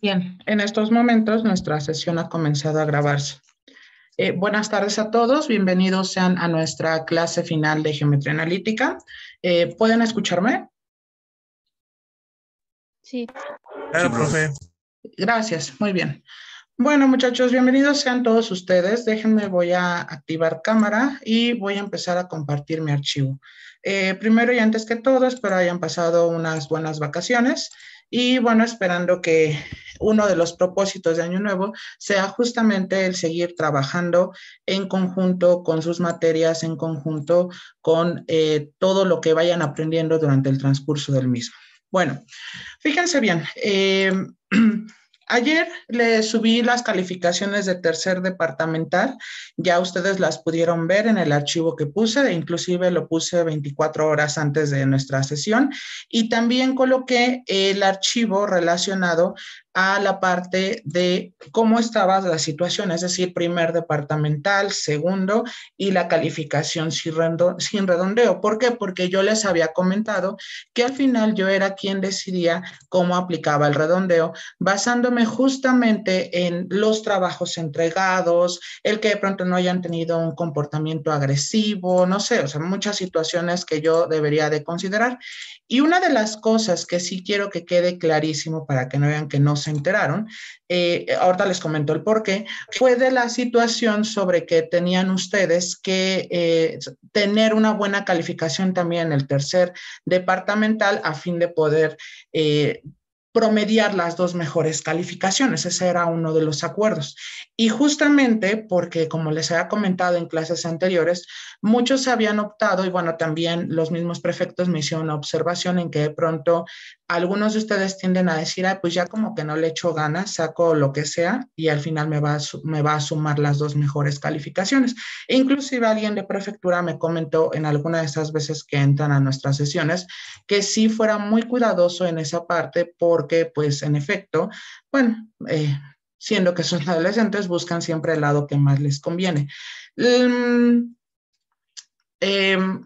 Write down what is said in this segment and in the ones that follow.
Bien, en estos momentos nuestra sesión ha comenzado a grabarse. Eh, buenas tardes a todos, bienvenidos sean a nuestra clase final de geometría analítica. Eh, ¿Pueden escucharme? Sí. Claro, profe. Gracias, muy bien. Bueno, muchachos, bienvenidos sean todos ustedes. Déjenme, voy a activar cámara y voy a empezar a compartir mi archivo. Eh, primero y antes que todo, espero hayan pasado unas buenas vacaciones. Y bueno, esperando que uno de los propósitos de Año Nuevo sea justamente el seguir trabajando en conjunto con sus materias, en conjunto con eh, todo lo que vayan aprendiendo durante el transcurso del mismo. Bueno, fíjense bien. Eh, Ayer le subí las calificaciones de tercer departamental, ya ustedes las pudieron ver en el archivo que puse, inclusive lo puse 24 horas antes de nuestra sesión y también coloqué el archivo relacionado a la parte de cómo estaba la situación, es decir, primer departamental, segundo y la calificación sin redondeo. ¿Por qué? Porque yo les había comentado que al final yo era quien decidía cómo aplicaba el redondeo, basándome justamente en los trabajos entregados, el que de pronto no hayan tenido un comportamiento agresivo, no sé, o sea, muchas situaciones que yo debería de considerar. Y una de las cosas que sí quiero que quede clarísimo para que no vean que no se enteraron, eh, ahorita les comento el por fue de la situación sobre que tenían ustedes que eh, tener una buena calificación también en el tercer departamental a fin de poder eh, promediar las dos mejores calificaciones. Ese era uno de los acuerdos. Y justamente porque, como les había comentado en clases anteriores, muchos habían optado, y bueno, también los mismos prefectos me hicieron una observación en que de pronto algunos de ustedes tienden a decir, pues ya como que no le echo ganas, saco lo que sea y al final me va, a, sumar las dos mejores calificaciones. E inclusive alguien de prefectura me comentó en alguna de esas veces que entran a nuestras sesiones que sí fuera muy cuidadoso en esa parte porque pues en efecto, bueno, eh, siendo que son adolescentes, buscan siempre el lado que más les conviene. Mm, em,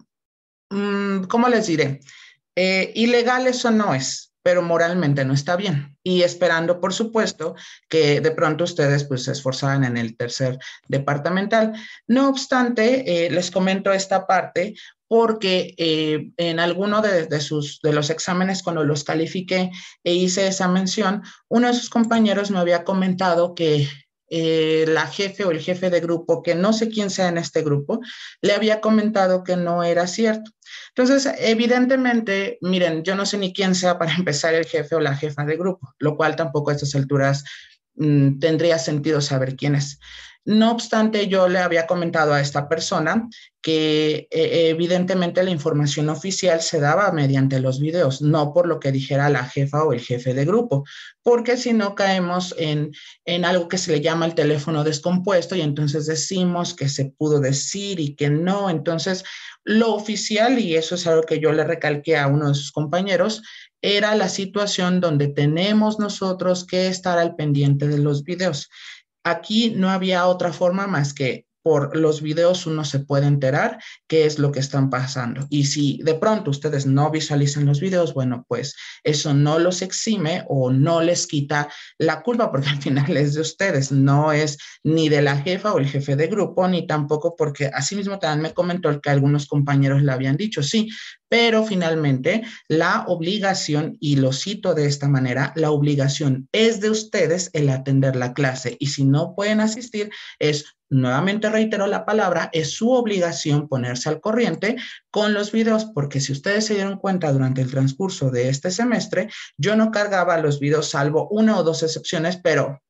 mm, ¿Cómo les diré? eh, ilegal eso no es, pero moralmente no está bien. Y esperando, por supuesto, que de pronto ustedes pues, se esforzaran en el tercer departamental. No obstante, eh, les comento esta parte porque eh, en alguno de, sus, de los exámenes cuando los califiqué e hice esa mención, uno de sus compañeros me había comentado que eh, la jefe o el jefe de grupo, que no sé quién sea en este grupo, le había comentado que no era cierto. Entonces, evidentemente, miren, yo no sé ni quién sea para empezar el jefe o la jefa de grupo, lo cual tampoco a estas alturas mm, tendría sentido saber quién es. No obstante, yo le había comentado a esta persona que eh, evidentemente la información oficial se daba mediante los videos, no por lo que dijera la jefa o el jefe de grupo, porque si no caemos en, en algo que se le llama el teléfono descompuesto y entonces decimos que se pudo decir y que no. Entonces, lo oficial, y eso es algo que yo le recalqué a uno de sus compañeros, era la situación donde tenemos nosotros que estar al pendiente de los videos. Aquí no había otra forma más que por los videos uno se puede enterar qué es lo que están pasando. Y si de pronto ustedes no visualizan los videos, bueno, pues eso no los exime o no les quita la culpa, porque al final es de ustedes, no es ni de la jefa o el jefe de grupo, ni tampoco porque así mismo también me comentó que algunos compañeros le habían dicho, sí, pero finalmente, la obligación, y lo cito de esta manera, la obligación es de ustedes el atender la clase y si no pueden asistir, es nuevamente reitero la palabra, es su obligación ponerse al corriente con los videos, porque si ustedes se dieron cuenta durante el transcurso de este semestre, yo no cargaba los videos salvo una o dos excepciones, pero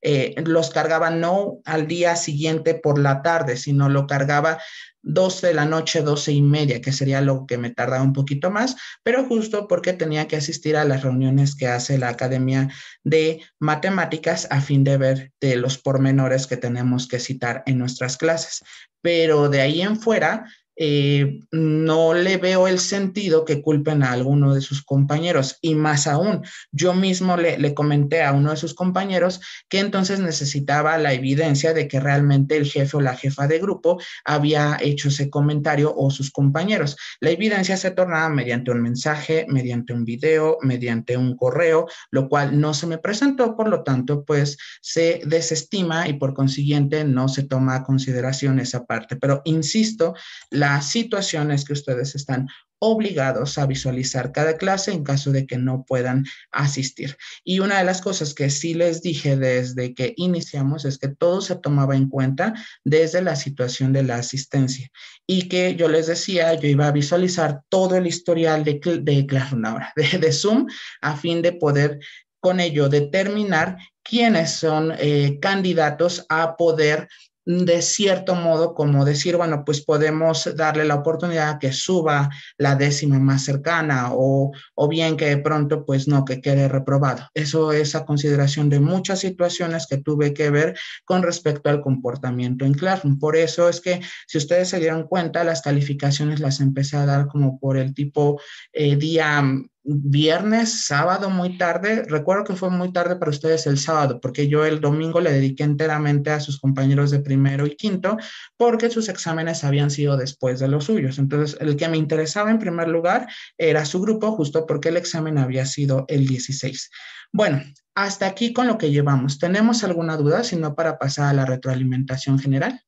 eh, los cargaba no al día siguiente por la tarde, sino lo cargaba 12 de la noche, doce y media, que sería lo que me tardaba un poquito más, pero justo porque tenía que asistir a las reuniones que hace la Academia de Matemáticas a fin de ver de los pormenores que tenemos que citar en nuestras clases. Pero de ahí en fuera, eh, no le veo el sentido que culpen a alguno de sus compañeros. Y más aún, yo mismo le, le, comenté a uno de sus compañeros que entonces necesitaba la evidencia de que realmente el jefe o la jefa de grupo había hecho ese comentario o sus compañeros. La evidencia se tornaba mediante un mensaje, mediante un video, mediante un correo, lo cual no se me presentó, por lo tanto, pues se desestima y por consiguiente no se toma a consideración esa parte. Pero insisto, la la situación es que ustedes están obligados a visualizar cada clase en caso de que no puedan asistir. Y una de las cosas que sí les dije desde que iniciamos es que todo se tomaba en cuenta desde la situación de la asistencia y que yo les decía, yo iba a visualizar todo el historial de, de una de, de Zoom, a fin de poder con ello determinar quiénes son eh, candidatos a poder de cierto modo como decir, bueno, pues podemos darle la oportunidad que suba la décima más cercana o, o bien que de pronto pues no, que quede reprobado. Eso es a consideración de muchas situaciones que tuve que ver con respecto al comportamiento en Classroom. Por eso es que si ustedes se dieron cuenta, las calificaciones las empecé a dar como por el tipo eh, día viernes, sábado muy tarde. Recuerdo que fue muy tarde para ustedes el sábado, porque yo el domingo le dediqué enteramente a sus compañeros de primero y quinto, porque sus exámenes habían sido después de los suyos. Entonces, el que me interesaba en primer lugar era su grupo, justo porque el examen había sido el 16. Bueno, hasta aquí con lo que llevamos. ¿Tenemos alguna duda? Si no, para pasar a la retroalimentación general.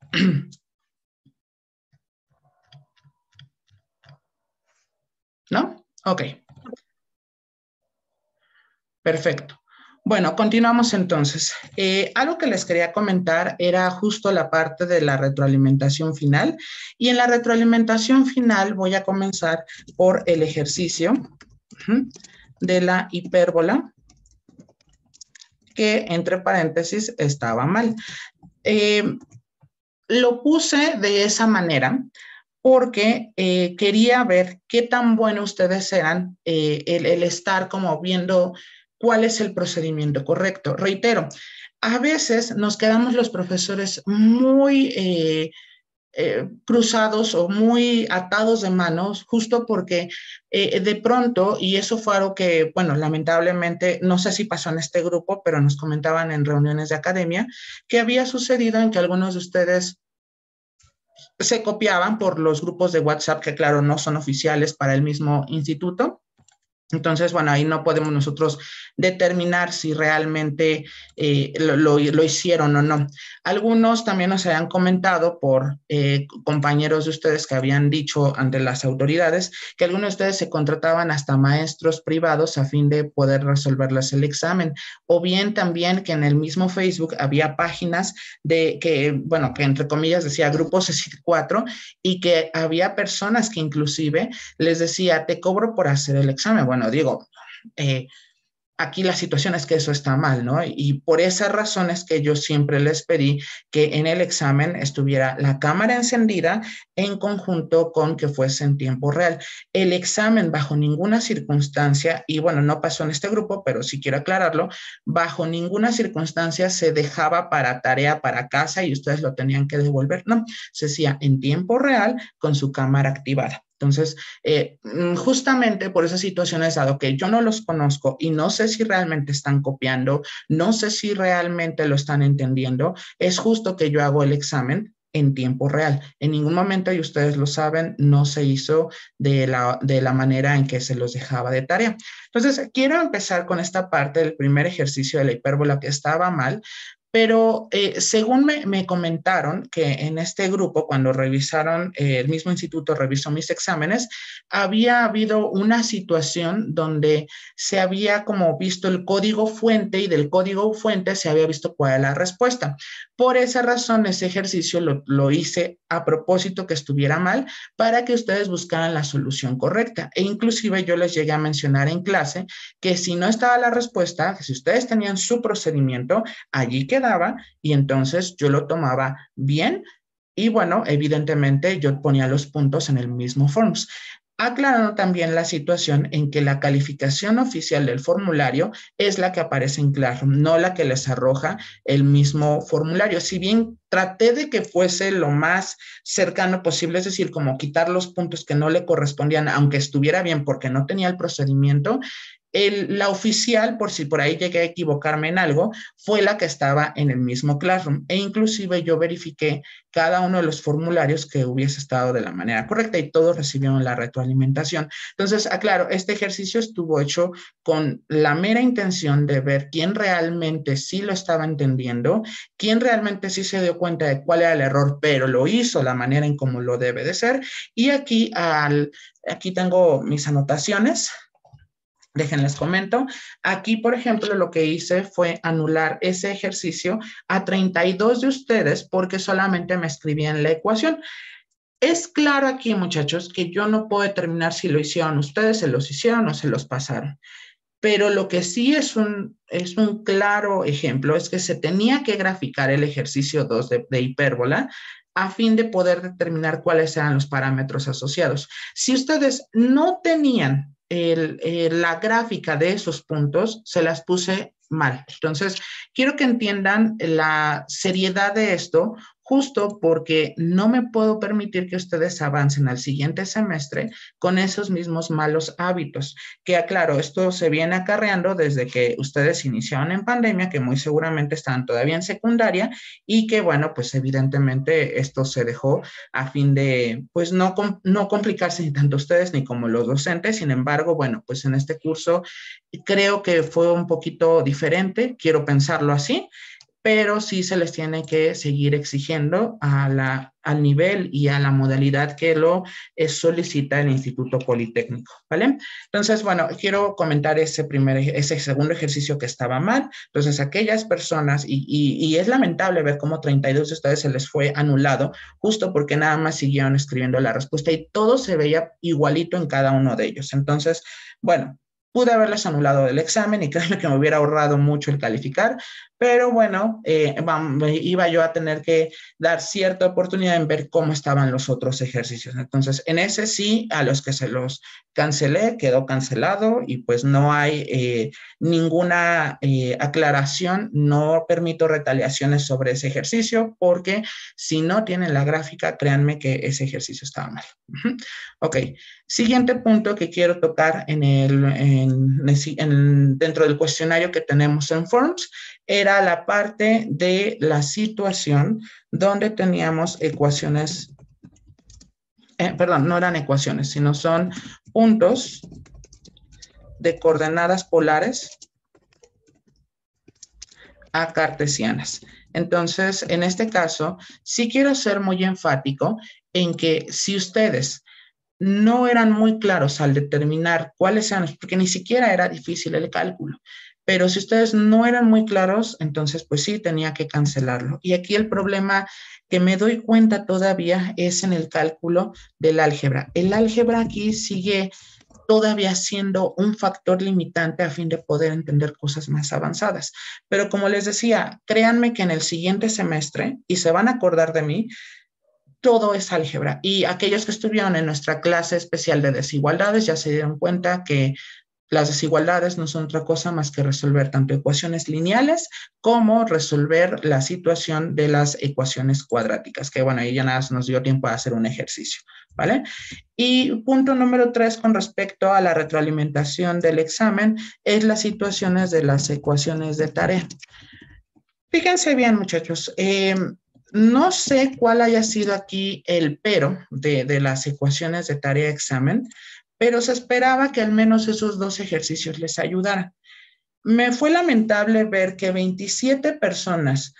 ¿No? Ok. Perfecto. Bueno, continuamos entonces. Eh, algo que les quería comentar era justo la parte de la retroalimentación final. Y en la retroalimentación final voy a comenzar por el ejercicio de la hipérbola, que entre paréntesis estaba mal. Eh, lo puse de esa manera porque eh, quería ver qué tan bueno ustedes eran eh, el, estar como viendo cuál es el procedimiento correcto. Reitero, a veces nos quedamos los profesores muy eh, cruzados o muy atados de manos, justo porque de pronto, y eso fue algo que, bueno, lamentablemente, no sé si pasó en este grupo, pero nos comentaban en reuniones de academia, que había sucedido en que algunos de ustedes se copiaban por los grupos de WhatsApp que claro no son oficiales para el mismo instituto entonces, bueno, ahí no podemos nosotros determinar si realmente eh, lo, hicieron o no. Algunos también nos habían comentado por eh, compañeros de ustedes que habían dicho ante las autoridades que algunos de ustedes se contrataban hasta maestros privados a fin de poder resolverles el examen. O bien también que en el mismo Facebook había páginas de que, bueno, que entre comillas decía grupos de 4 y que había personas que inclusive les decía, te cobro por hacer el examen bueno, digo, eh, aquí la situación es que eso está mal, ¿no? Y por esas razones que yo siempre les pedí que en el examen estuviera la cámara encendida en conjunto con que fuese en tiempo real. El examen bajo ninguna circunstancia, y bueno, no pasó en este grupo, pero sí quiero aclararlo, bajo ninguna circunstancia se dejaba para tarea, para casa y ustedes lo tenían que devolver, no, se hacía en tiempo real con su cámara activada. Entonces, eh, mm, justamente por esas situaciones, dado que yo no los conozco y no sé si realmente están copiando, no sé si realmente lo están entendiendo, es justo que yo hago el examen en tiempo real. En ningún momento, y ustedes lo saben, no se hizo de la, de la manera en que se los dejaba de tarea. Entonces, quiero empezar con esta parte del primer ejercicio de la hipérbola que estaba mal, pero eh, según me, comentaron que en este grupo, cuando revisaron, eh, el mismo instituto revisó mis exámenes, había habido una situación donde se había como visto el código fuente y del código fuente se había visto cuál era la respuesta. Por esa razón, ese ejercicio lo, lo hice a propósito que estuviera mal para que ustedes buscaran la solución correcta. E inclusive yo les llegué a mencionar en clase que si no estaba la respuesta, que si ustedes tenían su procedimiento, allí queda y entonces yo lo tomaba bien y bueno, evidentemente yo ponía los puntos en el mismo Forms. Aclarando también la situación en que la calificación oficial del formulario es la que aparece en claro no la que les arroja el mismo formulario. Si bien traté de que fuese lo más cercano posible, es decir, como quitar los puntos que no le correspondían, aunque estuviera bien porque no tenía el procedimiento, la oficial, por si por ahí llegué a equivocarme en algo, fue la que estaba en el mismo Classroom e inclusive yo verifiqué cada uno de los formularios que hubiese estado de la manera correcta y todos recibieron la retroalimentación. Entonces, aclaro, ah, este ejercicio estuvo hecho con la mera intención de ver quién realmente sí lo estaba entendiendo, quién realmente sí se dio cuenta de cuál era el error, pero lo hizo la manera en como lo debe de ser. Y aquí, aquí tengo mis anotaciones Déjenles comento. Aquí, por ejemplo, lo que hice fue anular ese ejercicio a 32 de ustedes porque solamente me escribían la ecuación. Es claro aquí, muchachos, que yo no puedo determinar si lo hicieron ustedes, se los hicieron o se los pasaron. Pero lo que sí es un, es un claro ejemplo es que se tenía que graficar el ejercicio 2 de, de hipérbola a fin de poder determinar cuáles eran los parámetros asociados. Si ustedes no tenían eh, la gráfica de esos puntos se las puse mal. Entonces, quiero que entiendan la seriedad de esto justo porque no me puedo permitir que ustedes avancen al siguiente semestre con esos mismos malos hábitos, que aclaro, esto se viene acarreando desde que ustedes iniciaron en pandemia, que muy seguramente están todavía en secundaria y que bueno, pues evidentemente esto se dejó a fin de pues no, no complicarse tanto ustedes ni como los docentes, sin embargo, bueno, pues en este curso creo que fue un poquito diferente, quiero pensarlo así pero sí se les tiene que seguir exigiendo a la, al nivel y a la modalidad que lo eh, solicita el Instituto Politécnico, ¿vale? Entonces, bueno, quiero comentar ese primer, ese segundo ejercicio que estaba mal. Entonces, aquellas personas, y, y es lamentable ver cómo 32 de ustedes se les fue anulado, justo porque nada más siguieron escribiendo la respuesta y todo se veía igualito en cada uno de ellos. Entonces, bueno, Pude haberles anulado el examen y creo que me hubiera ahorrado mucho el calificar, pero bueno, eh, iba yo a tener que dar cierta oportunidad en ver cómo estaban los otros ejercicios. Entonces, en ese sí, a los que se los cancelé, quedó cancelado y pues no hay eh, ninguna eh, aclaración, no permito retaliaciones sobre ese ejercicio porque si no tienen la gráfica, créanme que ese ejercicio estaba mal. Ok, siguiente punto que quiero tocar en el, dentro del cuestionario que tenemos en Forms era la parte de la situación donde teníamos ecuaciones, eh, perdón, no eran ecuaciones, sino son puntos de coordenadas polares a cartesianas. Entonces, en este caso, sí quiero ser muy enfático en que si ustedes no eran muy claros al determinar cuáles eran, porque ni siquiera era difícil el cálculo. Pero si ustedes no eran muy claros, entonces pues sí tenía que cancelarlo. Y aquí el problema que me doy cuenta todavía es en el cálculo del álgebra. El álgebra aquí sigue todavía siendo un factor limitante a fin de poder entender cosas más avanzadas. Pero como les decía, créanme que en el siguiente semestre, y se van a acordar de mí, todo es álgebra. Y aquellos que estuvieron en nuestra clase especial de desigualdades ya se dieron cuenta que las desigualdades no son otra cosa más que resolver tanto ecuaciones lineales como resolver la situación de las ecuaciones cuadráticas, que bueno, ahí ya nada nos dio tiempo a hacer un ejercicio, ¿vale? Y punto número tres con respecto a la retroalimentación del examen es las situaciones de las ecuaciones de tarea. Fíjense bien, muchachos. Eh, no sé cuál haya sido aquí el pero de, las ecuaciones de tarea examen, pero se esperaba que al menos esos dos ejercicios les ayudaran. Me fue lamentable ver que 27 personas,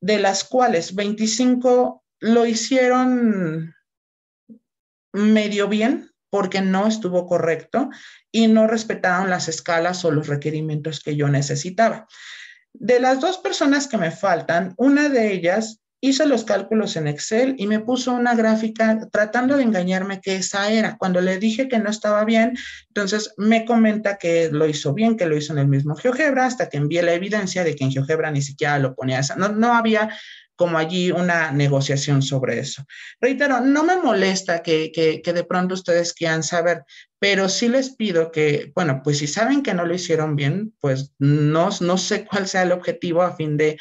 de las cuales 25 lo hicieron medio bien, porque no estuvo correcto y no respetaron las escalas o los requerimientos que yo necesitaba. De las dos personas que me faltan, una de ellas hizo los cálculos en Excel y me puso una gráfica tratando de engañarme que esa era. Cuando le dije que no estaba bien, entonces me comenta que lo hizo bien, que lo hizo en el mismo GeoGebra, hasta que envié la evidencia de que en GeoGebra ni siquiera lo ponía esa. No, no había como allí una negociación sobre eso. Reitero, no me molesta que, de pronto ustedes quieran saber, pero sí les pido que, bueno, pues si saben que no lo hicieron bien, pues no, no sé cuál sea el objetivo a fin de,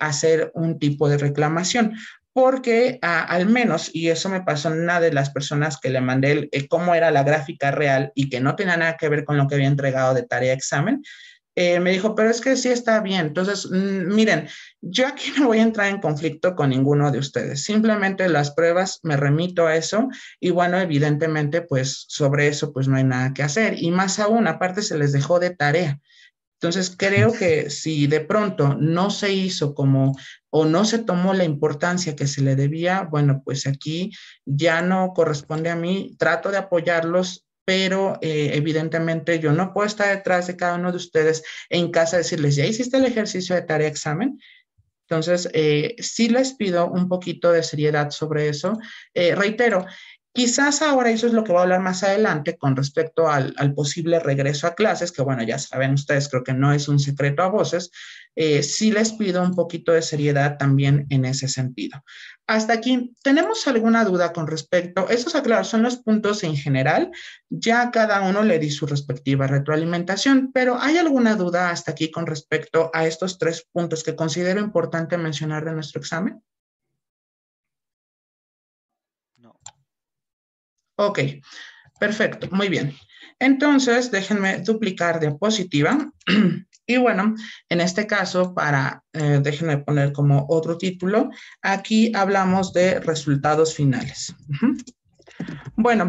hacer un tipo de reclamación porque ah, al menos, y eso me pasó en una de las personas que le mandé el, eh, cómo era la gráfica real y que no tenía nada que ver con lo que había entregado de tarea examen, eh, me dijo, pero es que sí está bien. Entonces, mm, miren, yo aquí no voy a entrar en conflicto con ninguno de ustedes. Simplemente las pruebas, me remito a eso y bueno, evidentemente, pues sobre eso, pues no hay nada que hacer. Y más aún, aparte se les dejó de tarea. Entonces, creo que si de pronto no se hizo como o no se tomó la importancia que se le debía, bueno, pues aquí ya no corresponde a mí. Trato de apoyarlos pero eh, evidentemente yo no puedo estar detrás de cada uno de ustedes en casa decirles, ya hiciste el ejercicio de tarea examen, entonces, eh, sí les pido un poquito de seriedad sobre eso. Eh, reitero, Quizás ahora eso es lo que voy a hablar más adelante con respecto al, posible regreso a clases, que bueno, ya saben ustedes, creo que no es un secreto a voces. si eh, sí les pido un poquito de seriedad también en ese sentido. Hasta aquí, ¿tenemos alguna duda con respecto? Esos, aclarar, son los puntos en general. Ya cada uno le di su respectiva retroalimentación, pero ¿hay alguna duda hasta aquí con respecto a estos tres puntos que considero importante mencionar de nuestro examen? Ok, perfecto, muy bien. Entonces, déjenme duplicar diapositiva. y bueno, en este caso, para, eh, déjenme poner como otro título, aquí hablamos de resultados finales. Bueno,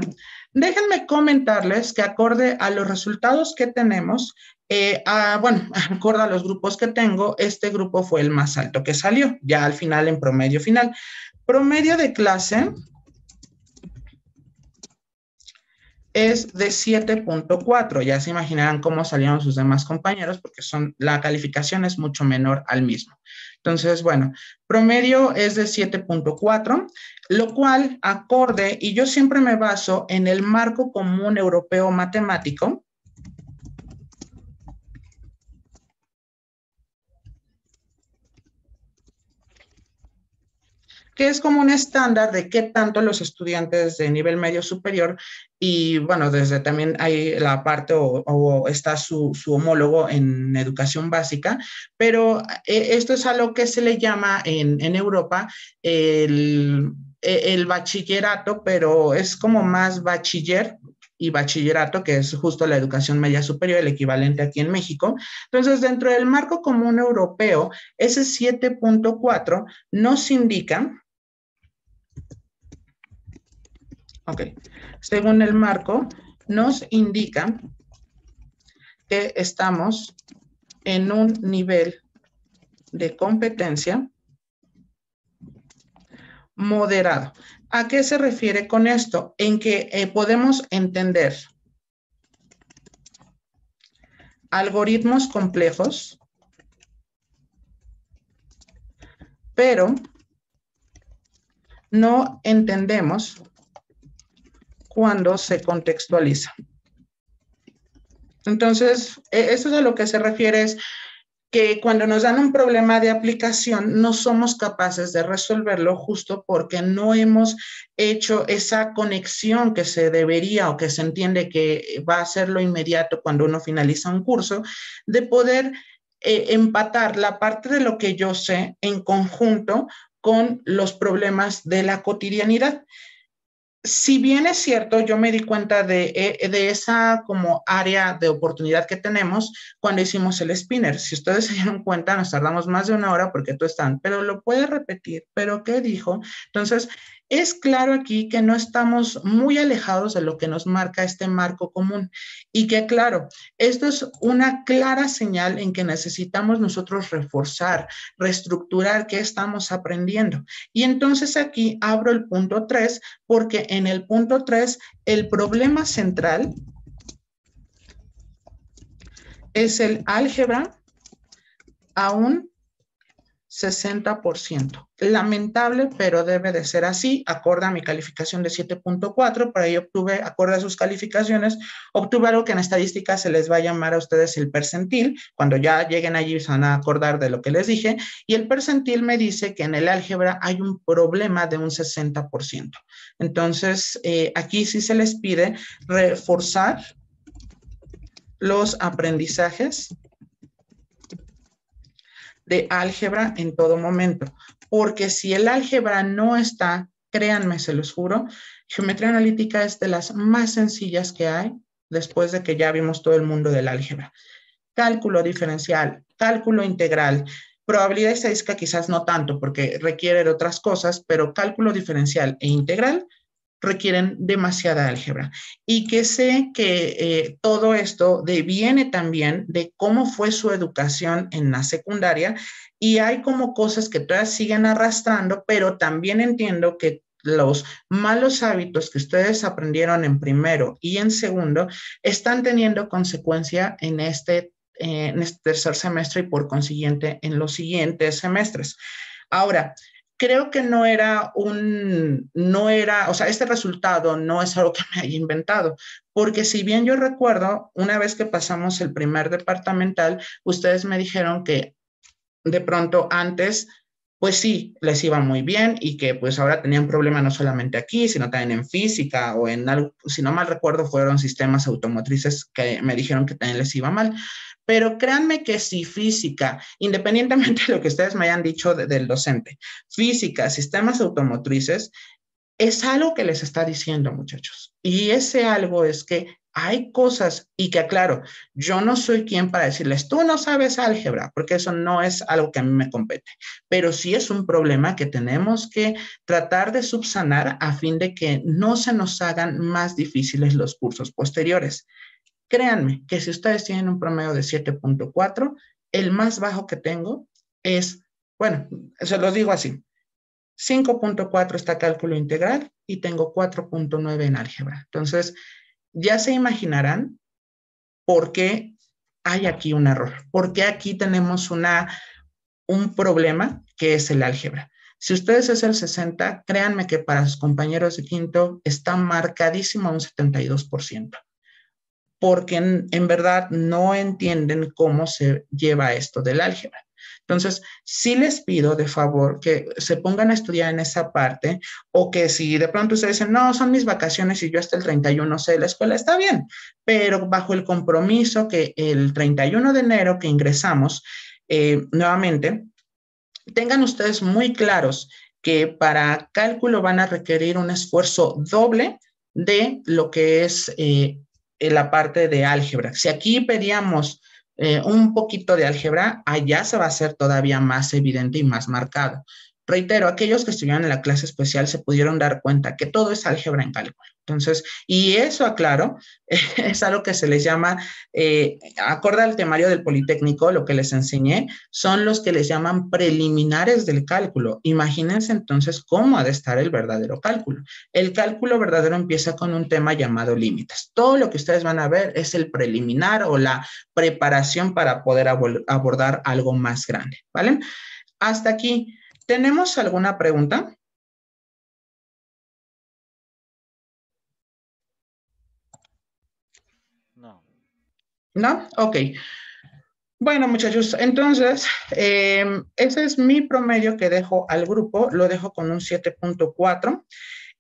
déjenme comentarles que acorde a los resultados que tenemos, eh, bueno, acorde a los grupos que tengo, este grupo fue el más alto que salió, ya al final en promedio final. Promedio de clase, es de 7.4. Ya se imaginarán cómo salieron sus demás compañeros porque son, la calificación es mucho menor al mismo. Entonces, bueno, promedio es de 7.4, lo cual acorde, y yo siempre me baso en el marco común europeo matemático, que es como un estándar de qué tanto los estudiantes de nivel medio superior y bueno, desde también hay la parte o, está su, homólogo en educación básica, pero eh, esto es algo que se le llama en, Europa el, e, el bachillerato, pero es como más bachiller, y bachillerato, que es justo la educación media superior, el equivalente aquí en México. Entonces, dentro del marco común europeo, ese 7.4 nos indica Ok. Según el marco, nos indica que estamos en un nivel de competencia moderado. ¿A qué se refiere con esto? En que eh, podemos entender algoritmos complejos, pero no entendemos cuando se contextualiza. Entonces, e, eso es a lo que se refiere, es que cuando nos dan un problema de aplicación no somos capaces de resolverlo justo porque no hemos hecho esa conexión que se debería o que se entiende que va a ser lo inmediato cuando uno finaliza un curso, de poder e, empatar la parte de lo que yo sé en conjunto con los problemas de la cotidianidad si bien es cierto, yo me di cuenta eh, de, esa como área de oportunidad que tenemos cuando hicimos el spinner. Si ustedes se dieron cuenta, nos tardamos más de una hora porque tú están, pero lo puedes repetir, pero ¿qué dijo? Entonces, es claro aquí que no estamos muy alejados de lo que nos marca este marco común y que, claro, esto es una clara señal en que necesitamos nosotros reforzar, reestructurar qué estamos aprendiendo. Y entonces aquí abro el punto 3 porque en el punto 3 el problema central es el álgebra aún 60%. Lamentable, pero debe de ser así, Acorda mi calificación de 7.4, por ahí obtuve, acorde sus calificaciones, obtuve algo que en estadística se les va a llamar a ustedes el percentil, cuando ya lleguen allí se van a acordar de lo que les dije, y el percentil me dice que en el álgebra hay un problema de un 60%. Entonces, eh, aquí sí se les pide reforzar los aprendizajes de álgebra en todo momento, porque si el álgebra no está, créanme, se los juro, geometría analítica es de las más sencillas que hay después de que ya vimos todo el mundo del álgebra. Cálculo diferencial, cálculo integral, probabilidad estadística quizás no tanto porque requiere otras cosas, pero cálculo diferencial e integral requieren demasiada álgebra y que sé que eh, todo esto deviene también de cómo fue su educación en la secundaria y hay como cosas que todavía siguen arrastrando, pero también entiendo que los malos hábitos que ustedes aprendieron en primero y en segundo están teniendo consecuencia en este, eh, en este tercer semestre y por consiguiente en los siguientes semestres. Ahora, creo que no era un, no era, o sea, este resultado no es algo que me haya inventado, porque si bien yo recuerdo, una vez que pasamos el primer departamental, ustedes me dijeron que de pronto antes, pues sí, les iba muy bien y que pues ahora tenían problema no solamente aquí, sino también en física o en algo, si no mal recuerdo, fueron sistemas automotrices que me dijeron que también les iba mal, pero créanme que si física, independientemente de lo que ustedes me hayan dicho del docente, física, sistemas automotrices, es algo que les está diciendo, muchachos. Y ese algo es que hay cosas y que aclaro, yo no soy quien para decirles, tú no sabes álgebra, porque eso no es algo que a mí me compete, pero sí es un problema que tenemos que tratar de subsanar a fin de que no se nos hagan más difíciles los cursos posteriores. Créanme que si ustedes tienen un promedio de 7.4, el más bajo que tengo es, bueno, se los digo así, 5.4 está cálculo integral y tengo 4.9 en álgebra. Entonces, ya se imaginarán por qué hay aquí un error, por qué aquí tenemos una, un problema que es el álgebra. Si ustedes es el 60, créanme que para sus compañeros de quinto está marcadísimo un 72% porque en, verdad no entienden cómo se lleva esto del álgebra. Entonces, sí les pido de favor que se pongan a estudiar en esa parte o que si de pronto ustedes dicen, no, son mis vacaciones y yo hasta el 31 sé de la escuela, está bien, pero bajo el compromiso que el 31 de enero que ingresamos eh, nuevamente, tengan ustedes muy claros que para cálculo van a requerir un esfuerzo doble de lo que es eh, en la parte de álgebra. Si aquí pedíamos eh, un poquito de álgebra, allá se va a hacer todavía más evidente y más marcado. Reitero, aquellos que estuvieron en la clase especial se pudieron dar cuenta que todo es álgebra en cálculo. Entonces, y eso, aclaro, es algo que se les llama, Acorda eh, acorde al temario del Politécnico, lo que les enseñé, son los que les llaman preliminares del cálculo. Imagínense entonces cómo ha de estar el verdadero cálculo. El cálculo verdadero empieza con un tema llamado límites. Todo lo que ustedes van a ver es el preliminar o la preparación para poder abordar algo más grande, ¿vale? Hasta aquí. ¿Tenemos alguna pregunta? No. ¿No? Ok. Bueno, muchachos, entonces, em, ese es mi promedio que dejo al grupo, lo dejo con un 7.4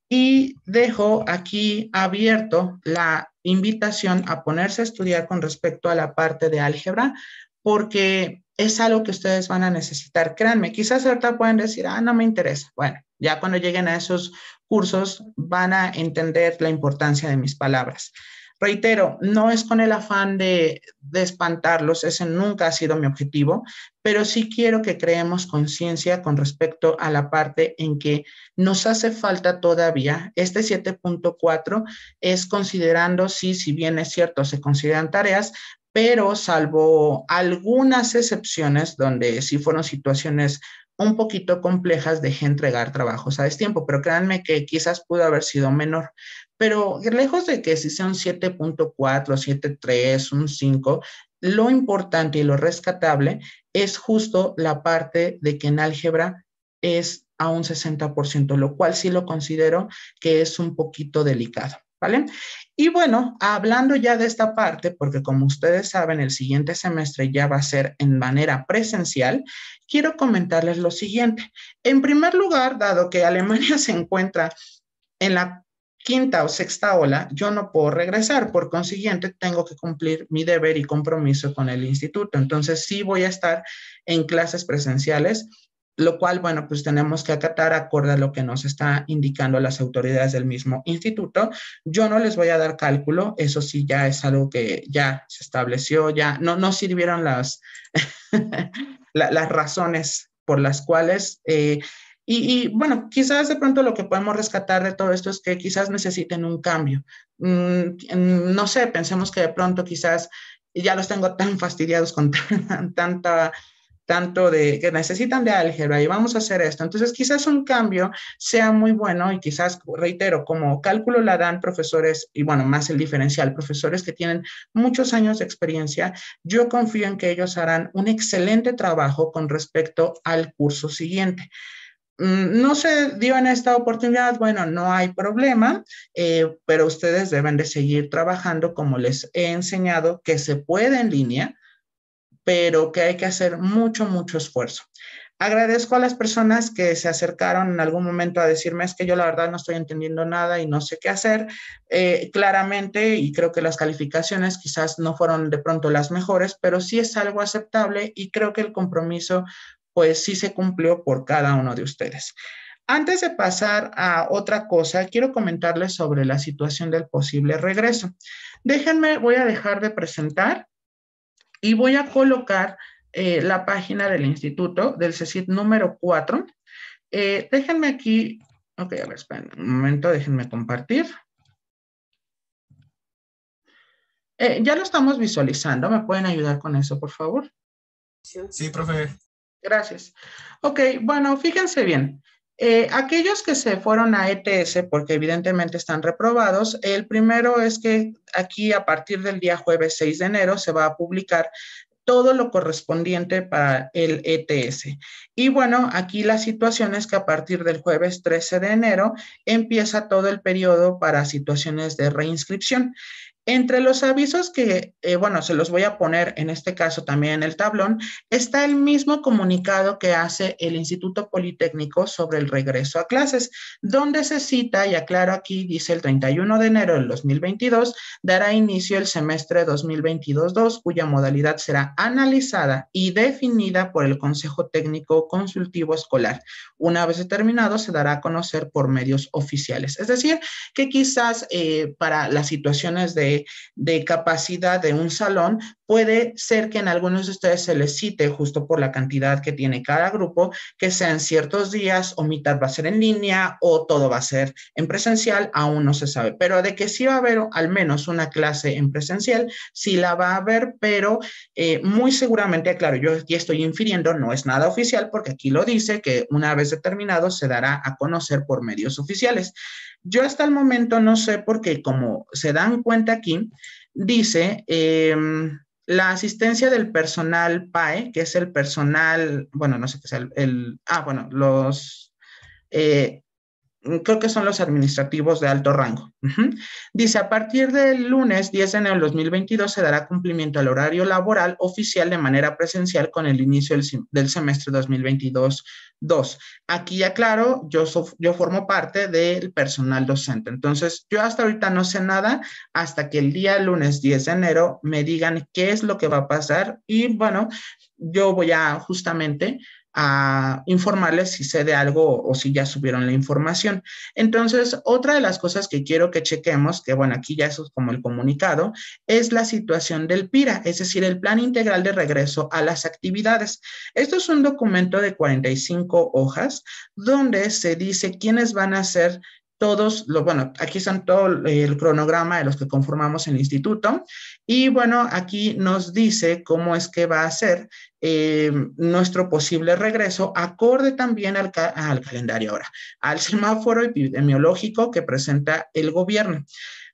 y dejo aquí abierto la invitación a ponerse a estudiar con respecto a la parte de álgebra, porque es algo que ustedes van a necesitar. Créanme, quizás ahorita pueden decir, ah, no me interesa. Bueno, ya cuando lleguen a esos cursos van a entender la importancia de mis palabras. Reitero, no es con el afán de, espantarlos, ese nunca ha sido mi objetivo, pero sí quiero que creemos conciencia con respecto a la parte en que nos hace falta todavía. Este 7.4 es considerando, sí, si bien es cierto, se consideran tareas, pero salvo algunas excepciones donde sí fueron situaciones un poquito complejas, dejé entregar trabajos a destiempo, pero créanme que quizás pudo haber sido menor. Pero lejos de que si sea un 7.4, 7.3, un 5, lo importante y lo rescatable es justo la parte de que en álgebra es a un 60%, lo cual sí lo considero que es un poquito delicado, ¿vale? Y bueno, hablando ya de esta parte, porque como ustedes saben, el siguiente semestre ya va a ser en manera presencial, quiero comentarles lo siguiente. En primer lugar, dado que Alemania se encuentra en la quinta o sexta ola, yo no puedo regresar. Por consiguiente, tengo que cumplir mi deber y compromiso con el instituto. Entonces, sí voy a estar en clases presenciales lo cual, bueno, pues tenemos que acatar acorde a lo que nos está indicando las autoridades del mismo instituto. Yo no les voy a dar cálculo, eso sí ya es algo que ya se estableció, ya no, no sirvieron las, las razones por las cuales... Eh, y, bueno, quizás de pronto lo que podemos rescatar de todo esto es que quizás necesiten un cambio. Mm, mm, no sé, pensemos que de pronto quizás ya los tengo tan fastidiados con tanta tanto de que necesitan de álgebra y vamos a hacer esto. Entonces, quizás un cambio sea muy bueno y quizás, reitero, como cálculo la dan profesores, y bueno, más el diferencial, profesores que tienen muchos años de experiencia, yo confío en que ellos harán un excelente trabajo con respecto al curso siguiente mm, no se dio en esta oportunidad, bueno, no hay problema, eh, pero ustedes deben de seguir trabajando como les he enseñado que se puede en línea, pero que hay que hacer mucho, mucho esfuerzo. Agradezco a las personas que se acercaron en algún momento a decirme es que yo la verdad no estoy entendiendo nada y no sé qué hacer. Eh, claramente, y creo que las calificaciones quizás no fueron de pronto las mejores, pero sí es algo aceptable y creo que el compromiso pues sí se cumplió por cada uno de ustedes. Antes de pasar a otra cosa, quiero comentarles sobre la situación del posible regreso. Déjenme, voy a dejar de presentar y voy a colocar eh, la página del instituto, del CECIT número 4. Eh, déjenme aquí, ok, a ver, esperen un momento, déjenme compartir. Eh, ya lo estamos visualizando, ¿me pueden ayudar con eso, por favor? Sí, sí profe. Gracias. Ok, bueno, fíjense bien. Eh, aquellos que se fueron a ETS, porque evidentemente están reprobados, el primero es que aquí a partir del día jueves 6 de enero se va a publicar todo lo correspondiente para el ETS. Y bueno, aquí la situación es que a partir del jueves 13 de enero empieza todo el periodo para situaciones de reinscripción. Entre los avisos que, eh, bueno, se los voy a poner en este caso también en el tablón, está el mismo comunicado que hace el Instituto Politécnico sobre el regreso a clases, donde se cita y aclaro aquí, dice el 31 de enero del 2022, dará inicio el semestre 2022-2, cuya modalidad será analizada y definida por el Consejo Técnico Consultivo Escolar. Una vez determinado, se dará a conocer por medios oficiales. Es decir, que quizás eh, para las situaciones de de, capacidad de un salón, puede ser que en algunos de ustedes se les cite, justo por la cantidad que tiene cada grupo, que sean ciertos días o mitad va a ser en línea o todo va a ser en presencial, aún no se sabe. Pero de que sí va a haber al menos una clase en presencial, sí la va a haber, pero eh, muy seguramente, claro, yo aquí estoy infiriendo, no es nada oficial porque aquí lo dice que una vez determinado se dará a conocer por medios oficiales. Yo hasta el momento no sé por qué, como se dan cuenta aquí, dice em, la asistencia del personal PAE, que es el personal, bueno, no sé qué es el, el ah, bueno, los eh, Mm, creo que son los administrativos de alto rango. Dice, a partir del lunes 10 de enero de 2022 se dará cumplimiento al horario laboral oficial de manera presencial con el inicio del, semestre 2022-2. Aquí ya claro, yo, yo formo parte del personal docente. Entonces, yo hasta ahorita no sé nada hasta que el día lunes 10 de enero me digan qué es lo que va a pasar y bueno, yo voy a justamente a informarles si sé de algo o si ya subieron la información. Entonces, otra de las cosas que quiero que chequemos, que bueno, aquí ya eso es como el comunicado, es la situación del PIRA, es decir, el Plan Integral de Regreso a las Actividades. Esto es un documento de 45 hojas donde se dice quiénes van a ser todos, los, bueno, aquí están todo el cronograma de los que conformamos el instituto y bueno, aquí nos dice cómo es que va a ser eh, nuestro posible regreso acorde también al, al calendario ahora, al semáforo epidemiológico que presenta el gobierno.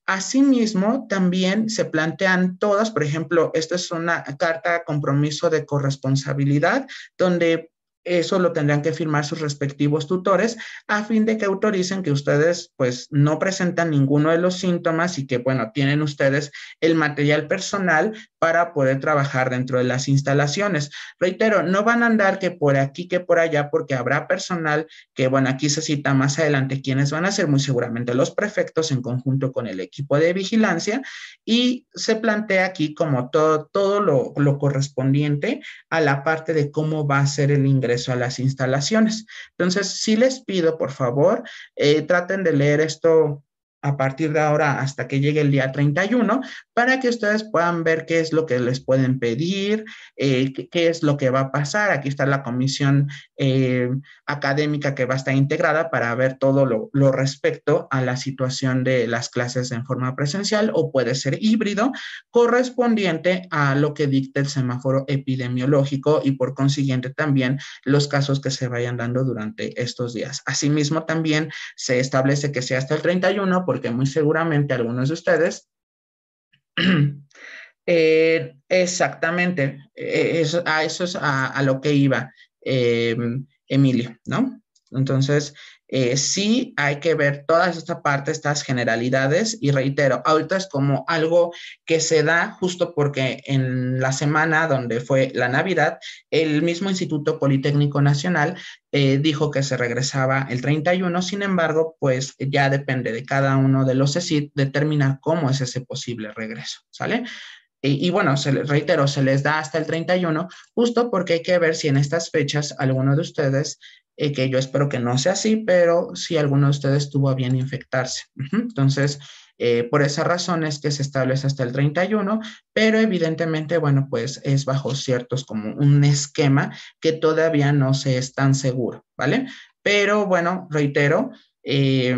Asimismo, también se plantean todas, por ejemplo, esta es una carta de compromiso de corresponsabilidad, donde eso lo tendrán que firmar sus respectivos tutores a fin de que autoricen que ustedes pues no presentan ninguno de los síntomas y que bueno, tienen ustedes el material personal para poder trabajar dentro de las instalaciones. Reitero, no van a andar que por aquí, que por allá, porque habrá personal que bueno, aquí se cita más adelante quienes van a ser muy seguramente los prefectos en conjunto con el equipo de vigilancia y se plantea aquí como todo, todo lo, lo correspondiente a la parte de cómo va a ser el ingreso a las instalaciones. Entonces, si les pido, por favor, eh, traten de leer esto a partir de ahora hasta que llegue el día 31 para que ustedes puedan ver qué es lo que les pueden pedir, eh, qué, es lo que va a pasar. Aquí está la comisión eh, académica que va a estar integrada para ver todo lo, lo, respecto a la situación de las clases en forma presencial o puede ser híbrido correspondiente a lo que dicta el semáforo epidemiológico y por consiguiente también los casos que se vayan dando durante estos días. Asimismo, también se establece que sea hasta el 31, porque muy seguramente algunos de ustedes eh, exactamente, eh, a eso es a, lo que iba eh, Emilio, ¿no? Entonces, eh, sí hay que ver toda esta parte, estas generalidades y reitero, ahorita es como algo que se da justo porque en la semana donde fue la Navidad, el mismo Instituto Politécnico Nacional eh, dijo que se regresaba el 31, sin embargo, pues ya depende de cada uno de los CECIT determinar cómo es ese posible regreso, ¿sale? y bueno, se les reitero, se les da hasta el 31, justo porque hay que ver si en estas fechas alguno de ustedes, eh, que yo espero que no sea así, pero si alguno de ustedes tuvo a bien infectarse. Entonces, eh, por esa razón es que se establece hasta el 31, pero evidentemente, bueno, pues es bajo ciertos como un esquema que todavía no se es tan seguro, ¿vale? Pero bueno, reitero, eh,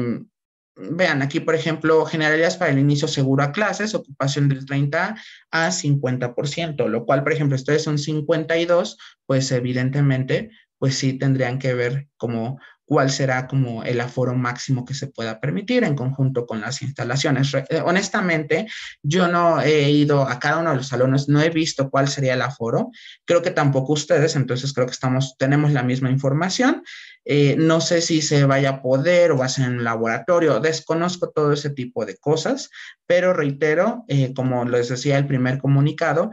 vean aquí, por ejemplo, generalías para el inicio seguro a clases, ocupación del 30 a 50%, lo cual, por ejemplo, ustedes son 52, pues evidentemente, pues sí tendrían que ver como cuál será como el aforo máximo que se pueda permitir en conjunto con las instalaciones. Eh, honestamente, yo no he ido a cada uno de los salones, no he visto cuál sería el aforo, creo que tampoco ustedes, entonces creo que estamos, tenemos la misma información. Eh, no sé si se vaya a poder o va a ser en un laboratorio, desconozco todo ese tipo de cosas, pero reitero, eh, como les decía el primer comunicado,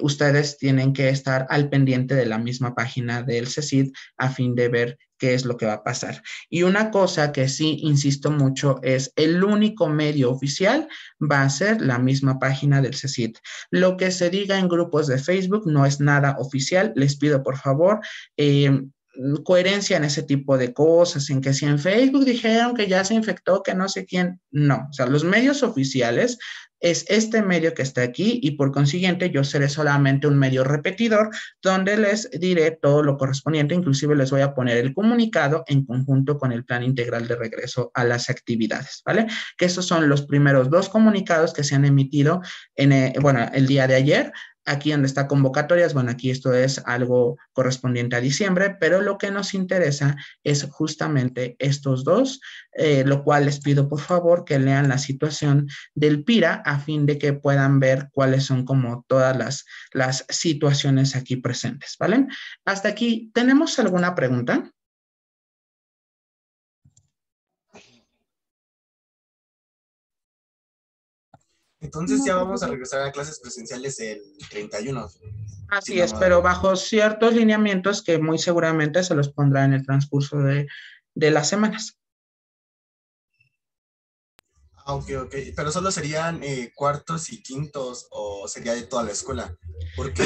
ustedes tienen que estar al pendiente de la misma página del CECID a fin de ver qué es lo que va a pasar. Y una cosa que sí insisto mucho es el único medio oficial va a ser la misma página del CECIT. Lo que se diga en grupos de Facebook no es nada oficial. Les pido por favor. Em, coherencia en ese tipo de cosas, en que si en Facebook dijeron que ya se infectó, que no sé quién, no, o sea, los medios oficiales es este medio que está aquí y por consiguiente yo seré solamente un medio repetidor donde les diré todo lo correspondiente, inclusive les voy a poner el comunicado en conjunto con el plan integral de regreso a las actividades, ¿vale? Que esos son los primeros dos comunicados que se han emitido en, eh, bueno, el día de ayer Aquí donde está convocatorias, bueno, aquí esto es algo correspondiente a diciembre, pero lo que nos interesa es justamente estos dos, eh, lo cual les pido por favor que lean la situación del PIRA a fin de que puedan ver cuáles son como todas las, las situaciones aquí presentes, ¿vale? Hasta aquí, ¿tenemos alguna pregunta? Entonces ya pues, vamos a regresar a clases presenciales el 31. Así es, pero bajo ciertos lineamientos que muy seguramente se los pondrá en el transcurso de, de las semanas. Ah, ok, ok. Pero solo serían eh, cuartos y quintos o sería de toda la escuela.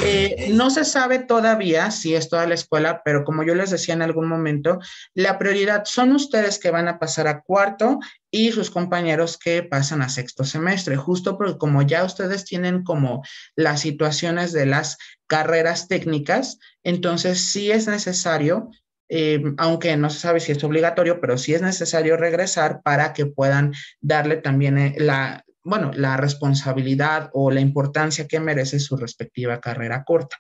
Eh, no se sabe todavía si es toda la escuela, pero como yo les decía en algún momento, la prioridad son ustedes que van a pasar a cuarto y sus compañeros que pasan a sexto semestre, justo porque como ya ustedes tienen como las situaciones de las carreras técnicas, entonces sí es necesario eh, aunque no se sabe si es obligatorio, pero sí es necesario regresar para que puedan darle también eh, la, bueno, la responsabilidad o la importancia que merece su respectiva carrera corta.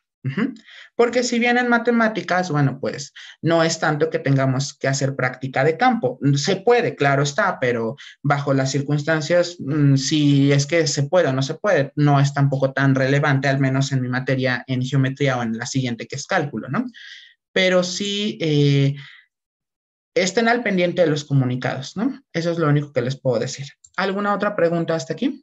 Porque si bien en matemáticas, bueno, pues no es tanto que tengamos que hacer práctica de campo. Se puede, claro está, pero bajo las circunstancias, mm, si es que se puede o no se puede, no es tampoco tan relevante, al menos en mi materia en geometría o en la siguiente que es cálculo, ¿no? pero sí eh, estén al pendiente de los comunicados, ¿no? Eso es lo único que les puedo decir. ¿Alguna otra pregunta hasta aquí?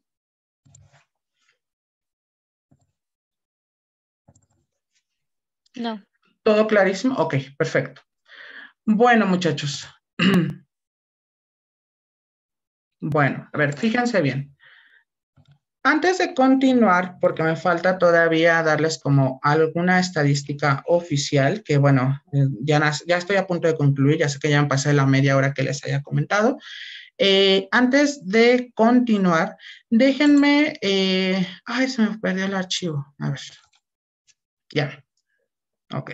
No. ¿Todo clarísimo? Ok, perfecto. Bueno, muchachos. Bueno, a ver, fíjense bien. Antes de continuar, porque me falta todavía darles como alguna estadística oficial, que bueno, ya, ya estoy a punto de concluir, ya sé que ya han pasado la media hora que les haya comentado. Eh, antes de continuar, déjenme, eh, ay, se me perdió el archivo, a ver, ya. Ok.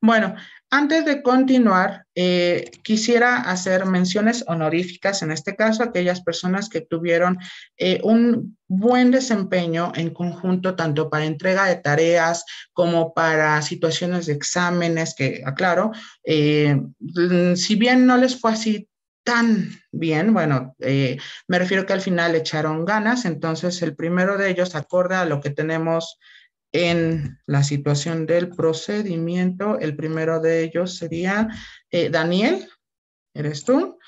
Bueno, antes de continuar, eh, quisiera hacer menciones honoríficas, en este caso, a aquellas personas que tuvieron eh, un buen desempeño en conjunto, tanto para entrega de tareas como para situaciones de exámenes, que aclaro, eh, si bien no les fue así tan bien, bueno, me refiero que al final echaron ganas, entonces el primero de ellos, acorde a lo que tenemos en la situación del procedimiento. El primero de ellos sería eh, Daniel, ¿eres tú?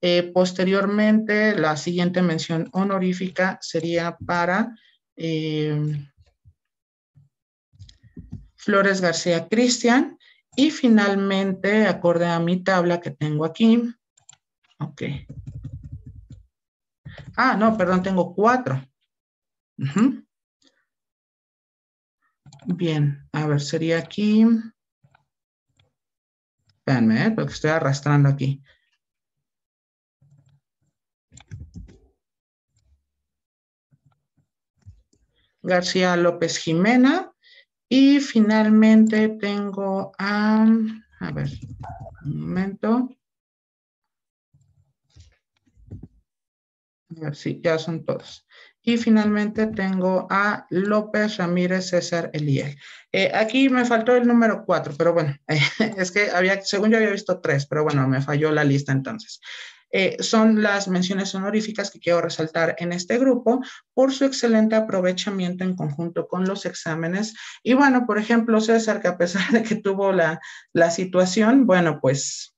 Eh, posteriormente, la siguiente mención honorífica sería para eh, Flores García Cristian. Y finalmente, acorde a mi tabla que tengo aquí, ok. Ah, no, perdón, tengo cuatro. Uh Bien, a ver, sería aquí. Espérenme, ¿eh? porque estoy arrastrando aquí. García López Jimena. Y finalmente tengo a, a ver, un momento. A ver sí, ya son todos. Y finalmente tengo a López Ramírez César Eliel. Eh, aquí me faltó el número 4, pero bueno, es que había, según yo había visto tres, pero bueno, me falló la lista entonces. Eh, son las menciones honoríficas que quiero resaltar en este grupo por su excelente aprovechamiento en conjunto con los exámenes. Y bueno, por ejemplo, César, que a pesar de que tuvo la, la situación, bueno, pues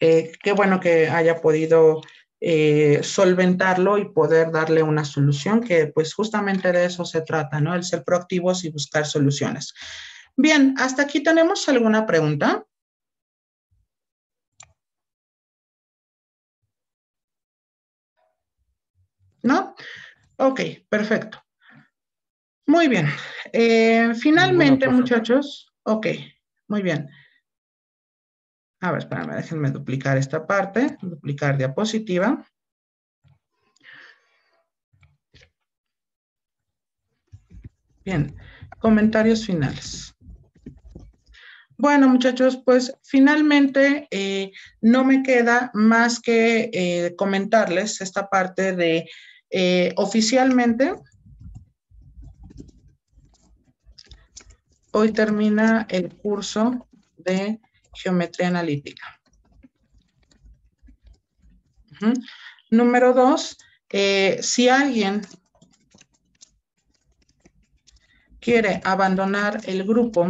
eh, qué bueno que haya podido eh, solventarlo y poder darle una solución, que pues justamente de eso se trata, ¿no? El ser proactivos y buscar soluciones. Bien, hasta aquí tenemos alguna pregunta. ¿No? Ok, perfecto. Muy bien. Eh, finalmente, muchachos, ok, muy bien. A ver, espérame, déjenme duplicar esta parte, duplicar diapositiva. Bien, comentarios finales. Bueno, muchachos, pues finalmente eh, no me queda más que eh, comentarles esta parte de eh, oficialmente. Hoy termina el curso de geometría analítica. Número dos, eh, si alguien quiere abandonar el grupo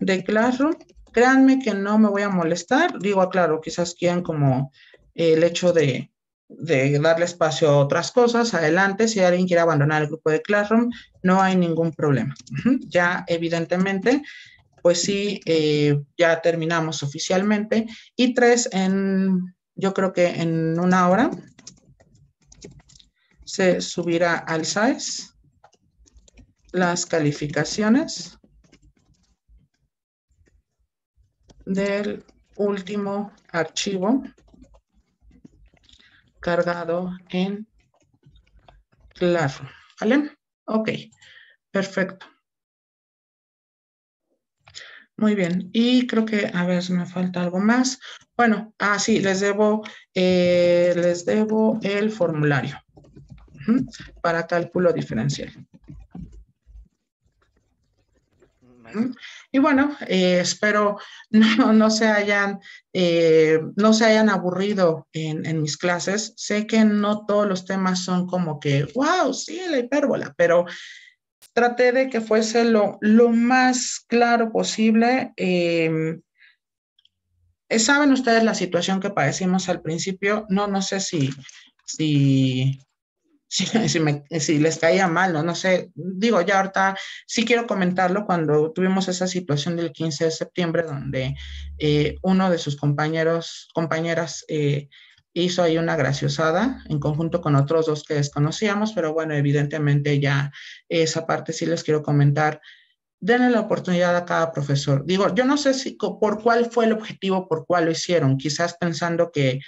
de Classroom, créanme que no me voy a molestar. Digo, aclaro, quizás quieran como el hecho de, darle espacio a otras cosas. Adelante, si alguien quiere abandonar el grupo de Classroom, no hay ningún problema. Ya, evidentemente, pues sí, eh, ya terminamos oficialmente. Y tres, en, yo creo que en una hora se subirá al SAES las calificaciones del último archivo cargado en Claro, ¿vale? Ok, perfecto. Muy bien, y creo que, a ver, me falta algo más. Bueno, ah, sí, les debo, eh, les debo el formulario para cálculo diferencial. Y bueno, eh, espero no, no, se hayan, eh, no se hayan aburrido en, en, mis clases. Sé que no todos los temas son como que, wow, sí, la hipérbola, pero traté de que fuese lo, más claro posible. Em, Saben ustedes la situación que padecimos al principio. No, no sé si, si, si, les caía mal, no, sé. Digo, ya ahorita sí quiero comentarlo cuando tuvimos esa situación del 15 de septiembre, donde eh, uno de sus compañeros, compañeras, eh, hizo ahí una graciosada en conjunto con otros dos que desconocíamos, pero bueno, evidentemente ya esa parte sí les quiero comentar. Denle la oportunidad a cada profesor. Digo, yo no sé si por cuál fue el objetivo, por cuál lo hicieron, quizás pensando que,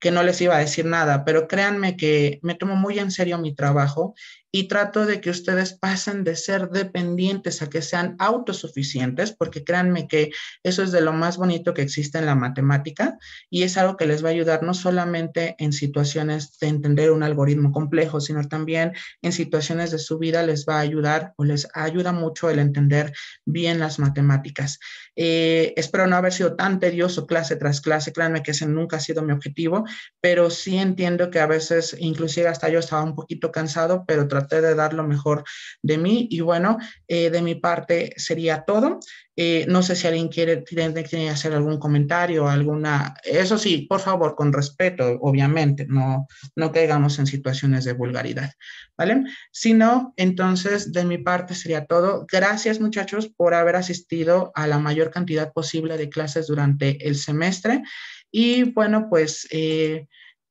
que no les iba a decir nada, pero créanme que me tomo muy en serio mi trabajo y trato de que ustedes pasen de ser dependientes a que sean autosuficientes, porque créanme que eso es de lo más bonito que existe en la matemática y es algo que les va a ayudar no solamente en situaciones de entender un algoritmo complejo, sino también en situaciones de su vida les va a ayudar o les ayuda mucho el entender bien las matemáticas. Eh, espero no haber sido tan tedioso clase tras clase, créanme que ese nunca ha sido mi objetivo, pero sí entiendo que a veces, inclusive hasta yo estaba un poquito cansado, pero traté de dar lo mejor de mí y bueno, eh, de mi parte sería todo. Eh, no sé si alguien quiere, tiene, que hacer algún comentario, alguna, eso sí, por favor, con respeto, obviamente, no, no caigamos en situaciones de vulgaridad, ¿vale? Si no, entonces de mi parte sería todo. Gracias muchachos por haber asistido a la mayor cantidad posible de clases durante el semestre y bueno, pues... Eh,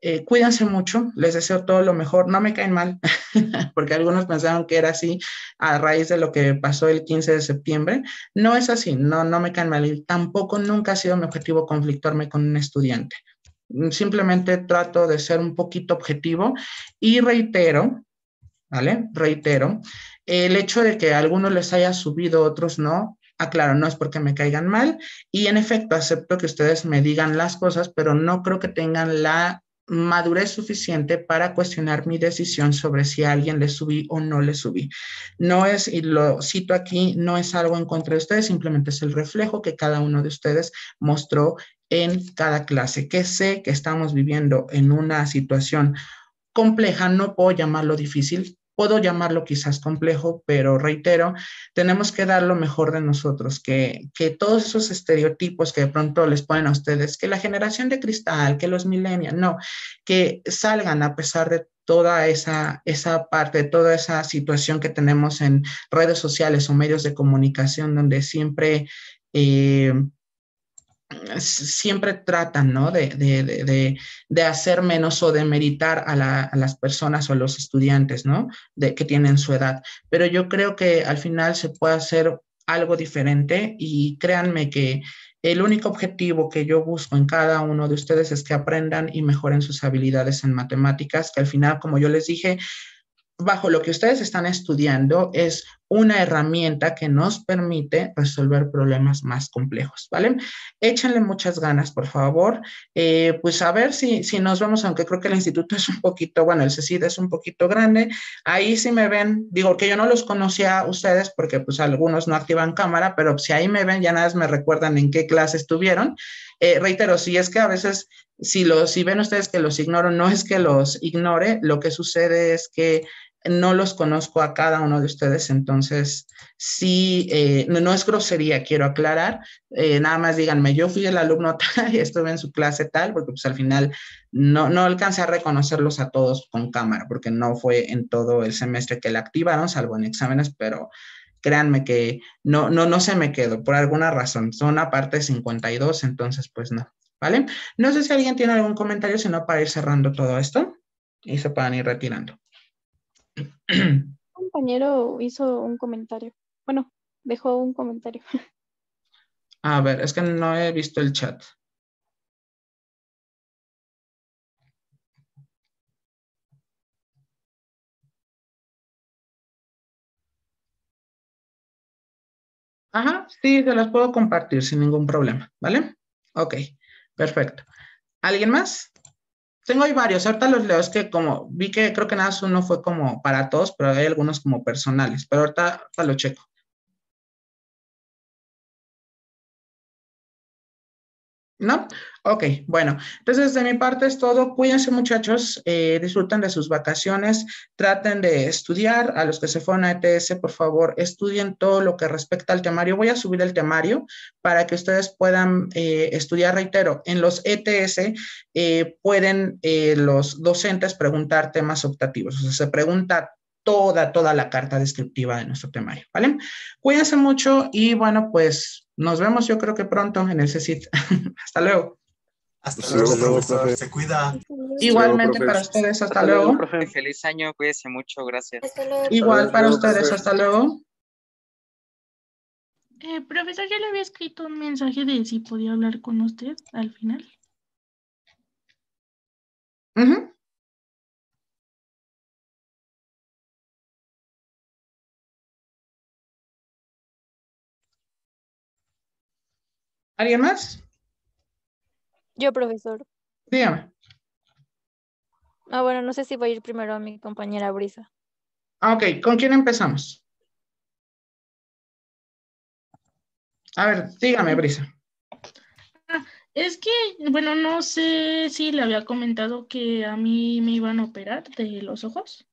eh, cuídense mucho, les deseo todo lo mejor, no me caen mal, porque algunos pensaron que era así a raíz de lo que pasó el 15 de septiembre. No es así, no, no me caen mal y tampoco nunca ha sido mi objetivo conflictarme con un estudiante. Mm, simplemente trato de ser un poquito objetivo y reitero, ¿vale? Reitero, el hecho de que algunos les haya subido, otros no, aclaro, no es porque me caigan mal y en efecto acepto que ustedes me digan las cosas, pero no creo que tengan la madurez suficiente para cuestionar mi decisión sobre si alguien le subí o no le subí. No es, y lo cito aquí, no es algo en contra de ustedes, simplemente es el reflejo que cada uno de ustedes mostró en cada clase, que sé que estamos viviendo en una situación compleja, no puedo llamarlo difícil, puedo llamarlo quizás complejo, pero reitero, tenemos que dar lo mejor de nosotros, que, todos esos estereotipos que de pronto les ponen a ustedes, que la generación de cristal, que los millennials, no, que salgan a pesar de toda esa, esa parte, toda esa situación que tenemos en redes sociales o medios de comunicación, donde siempre... Eh, siempre tratan ¿no? de, hacer menos o de meritar a, las personas o a los estudiantes ¿no? de, que tienen su edad. Pero yo creo que al final se puede hacer algo diferente y créanme que el único objetivo que yo busco en cada uno de ustedes es que aprendan y mejoren sus habilidades en matemáticas, que al final, como yo les dije, bajo lo que ustedes están estudiando es una herramienta que nos permite resolver problemas más complejos, ¿vale? Échenle muchas ganas, por favor. Eh, pues a ver si, si nos vemos, aunque creo que el instituto es un poquito, bueno, el CECID es un poquito grande. Ahí sí me ven, digo que yo no los conocía a ustedes porque pues algunos no activan cámara, pero si ahí me ven, ya nada más me recuerdan en qué clase estuvieron. Eh, reitero, si es que a veces si, los, si ven ustedes que los ignoro, no es que los ignore, lo que sucede es que no los conozco a cada uno de ustedes, entonces sí, eh, no, es grosería, quiero aclarar, eh, nada más díganme, yo fui el alumno tal y estuve en su clase tal, porque pues al final no, no alcancé a reconocerlos a todos con cámara, porque no fue en todo el semestre que la activaron, salvo en exámenes, pero créanme que no, no, no se me quedó por alguna razón, son aparte 52, entonces pues no, ¿vale? No sé si alguien tiene algún comentario, sino para ir cerrando todo esto y se puedan ir retirando. Un compañero hizo un comentario. Bueno, dejó un comentario. A ver, es que no he visto el chat. Ajá, sí, se las puedo compartir sin ningún problema, ¿vale? Ok, perfecto. ¿Alguien más? Tengo ahí varios, ahorita los leo, es que como vi que creo que nada uno fue como para todos, pero hay algunos como personales, pero ahorita, ahorita lo checo. ¿No? Ok, bueno, entonces de mi parte es todo. Cuídense muchachos, eh, disfruten de sus vacaciones, traten de estudiar. A los que se fueron a ETS, por favor, estudien todo lo que respecta al temario. Voy a subir el temario para que ustedes puedan eh, estudiar, reitero, en los ETS eh, pueden los docentes preguntar temas optativos. O sea, se pregunta toda, toda la carta descriptiva de nuestro temario, ¿vale? Cuídense mucho y bueno, pues nos vemos yo creo que pronto en el sitio. hasta luego. Hasta, luego, profesor. Se cuida. Igualmente para ustedes, hasta, luego. Feliz año, cuídense mucho, gracias. Igual para ustedes, hasta luego. Eh, profesor, yo le había escrito un mensaje de si podía hablar con usted al final. ¿Alguien más? Yo, profesor. Dígame. Ah, bueno, no sé si voy a ir primero a mi compañera Brisa. Ah, ok, ¿con quién empezamos? A ver, dígame, Brisa. Ah, es que, bueno, no sé si le había comentado que a mí me iban a operar de los ojos.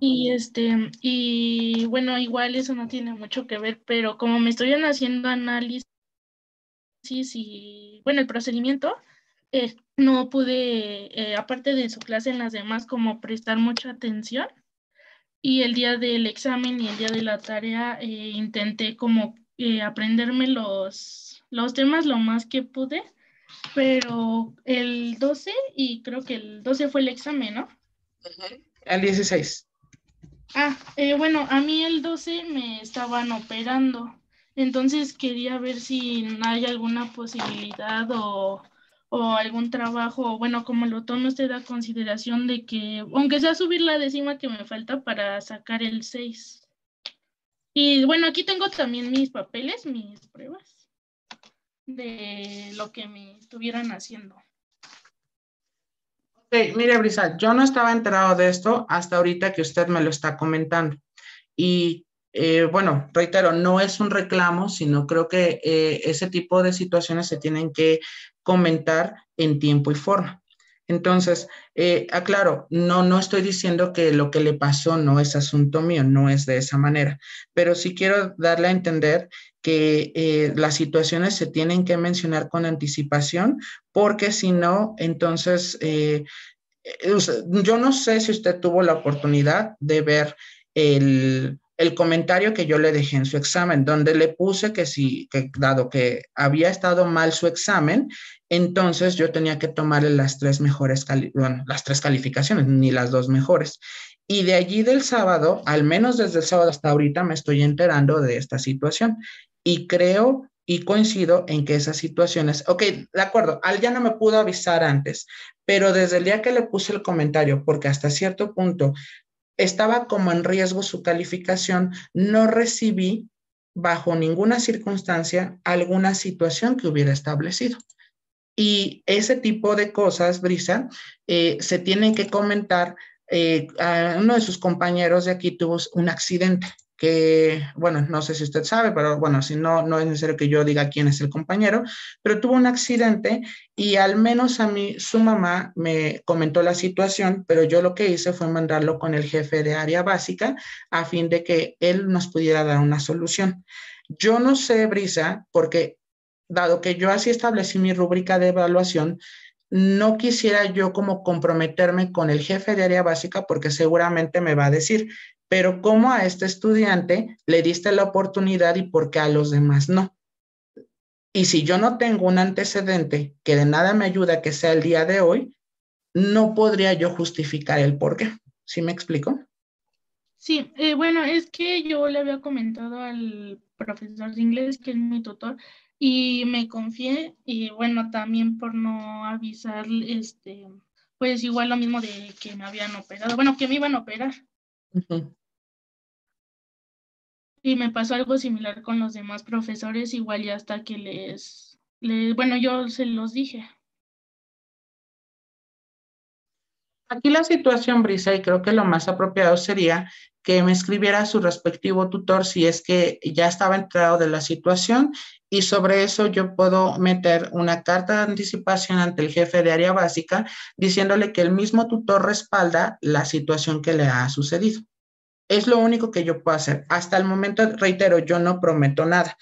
Y este, y bueno, igual eso no tiene mucho que ver, pero como me estuvieron haciendo análisis y, bueno, el procedimiento, eh, no pude, eh, aparte de su clase en las demás, como prestar mucha atención. Y el día del examen y el día de la tarea eh, intenté como aprenderme los, los temas lo más que pude, pero el 12 y creo que el 12 fue el examen, ¿no? el 16. Ah, bueno, a mí el 12 me estaban operando entonces quería ver si hay alguna posibilidad o, o algún trabajo, bueno, como lo toma usted a consideración de que, aunque sea subir la décima que me falta para sacar el 6. Y bueno, aquí tengo también mis papeles, mis pruebas de lo que me estuvieran haciendo. Ok, mire Brisa, yo no estaba enterado de esto hasta ahorita que usted me lo está comentando. Y eh, bueno, reitero, no es un reclamo, sino creo que eh, ese tipo de situaciones se tienen que comentar en tiempo y forma. Entonces, eh, aclaro, no, no estoy diciendo que lo que le pasó no es asunto mío, no es de esa manera, pero sí quiero darle a entender que las situaciones se tienen que mencionar con anticipación, porque si no, entonces, yo no sé si usted tuvo la oportunidad de ver el, el comentario que yo le dejé en su examen, donde le puse que sí, que dado que había estado mal su examen, entonces yo tenía que tomarle las tres mejores, las tres calificaciones, ni las dos mejores. Y de allí del sábado, al menos desde el sábado hasta ahorita, me estoy enterando de esta situación. Y creo y coincido en que esas situaciones, ok, de acuerdo, al ya no me pudo avisar antes, pero desde el día que le puse el comentario, porque hasta cierto punto estaba como en riesgo su calificación, no recibí bajo ninguna circunstancia alguna situación que hubiera establecido. Y ese tipo de cosas, Brisa, eh, se tienen que comentar. Eh, a uno de sus compañeros de aquí tuvo un accidente que, bueno, no sé si usted sabe, pero bueno, si no, no es necesario que yo diga quién es el compañero, pero tuvo un accidente y al menos a mí su mamá me comentó la situación, pero yo lo que hice fue mandarlo con el jefe de área básica a fin de que él nos pudiera dar una solución. Yo no sé, Brisa, porque dado que yo así establecí mi rúbrica de evaluación, no quisiera yo como comprometerme con el jefe de área básica porque seguramente me va a decir, pero cómo a este estudiante le diste la oportunidad y por qué a los demás no. Y si yo no tengo un antecedente que de nada me ayuda que sea el día de hoy, no podría yo justificar el por qué. ¿Sí me explico? Sí, eh, bueno, es que yo le había comentado al profesor de inglés, que es mi tutor, y me confié, y bueno, también por no avisar, este, pues igual lo mismo de que me habían operado, bueno, que me iban a operar. Y me pasó algo similar con los demás profesores, igual y hasta que les, les bueno, yo se los dije. Aquí la situación, Brisa, y creo que lo más apropiado sería que me escribiera su respectivo tutor si es que ya estaba enterado de la situación y sobre eso yo puedo meter una carta de anticipación ante el jefe de área básica diciéndole que el mismo tutor respalda la situación que le ha sucedido. Es lo único que yo puedo hacer. Hasta el momento, reitero, yo no prometo nada,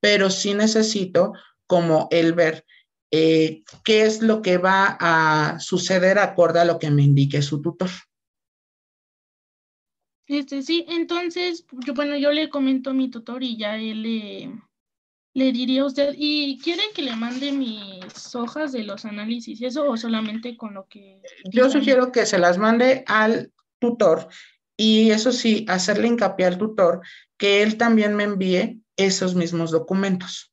pero sí necesito como el ver eh, qué es lo que va a suceder acorde a lo que me indique su tutor. Este, sí, entonces, yo, bueno, yo le comento a mi tutor y ya él le, le diría a usted, ¿y quieren que le mande mis hojas de los análisis eso o solamente con lo que... Yo sugiero que se las mande al tutor y eso sí, hacerle hincapié al tutor que él también me envíe esos mismos documentos.